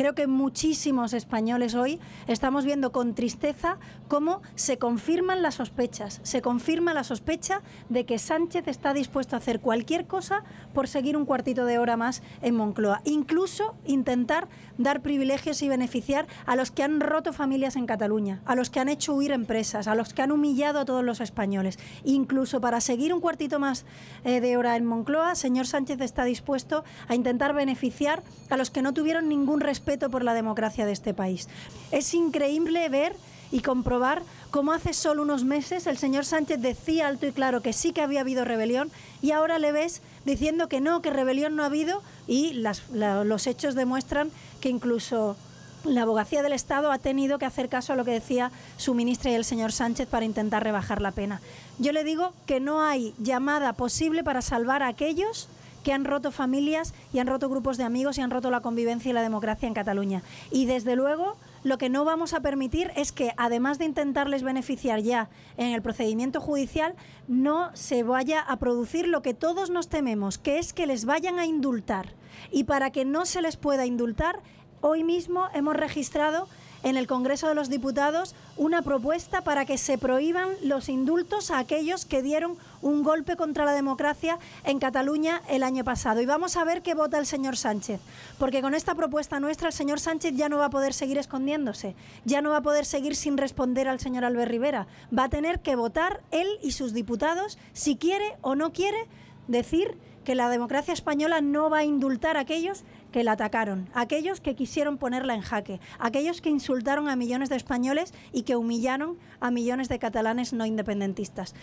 creo que muchísimos españoles hoy estamos viendo con tristeza cómo se confirman las sospechas. Se confirma la sospecha de que Sánchez está dispuesto a hacer cualquier cosa por seguir un cuartito de hora más en Moncloa. Incluso intentar dar privilegios y beneficiar a los que han roto familias en Cataluña, a los que han hecho huir empresas, a los que han humillado a todos los españoles. Incluso para seguir un cuartito más eh, de hora en Moncloa, señor Sánchez está dispuesto a intentar beneficiar a los que no tuvieron ningún respeto por la democracia de este país. Es increíble ver y comprobar cómo hace solo unos meses el señor Sánchez decía alto y claro que sí que había habido rebelión y ahora le ves diciendo que no, que rebelión no ha habido y los hechos demuestran que incluso la abogacía del Estado ha tenido que hacer caso a lo que decía su ministra y el señor Sánchez para intentar rebajar la pena. Yo le digo que no hay llamada posible para salvar a aquellos que han roto familias y han roto grupos de amigos y han roto la convivencia y la democracia en Cataluña. Y desde luego lo que no vamos a permitir es que, además de intentarles beneficiar ya en el procedimiento judicial, no se vaya a producir lo que todos nos tememos, que es que les vayan a indultar. Y para que no se les pueda indultar, hoy mismo hemos registrado en el Congreso de los Diputados una propuesta para que se prohíban los indultos a aquellos que dieron un golpe contra la democracia en Cataluña el año pasado. Y vamos a ver qué vota el señor Sánchez, porque con esta propuesta nuestra el señor Sánchez ya no va a poder seguir escondiéndose, ya no va a poder seguir sin responder al señor Albert Rivera. Va a tener que votar él y sus diputados si quiere o no quiere decir que la democracia española no va a indultar a aquellos que la atacaron, a aquellos que quisieron ponerla en jaque, a aquellos que insultaron a millones de españoles y que humillaron a millones de catalanes no independentistas.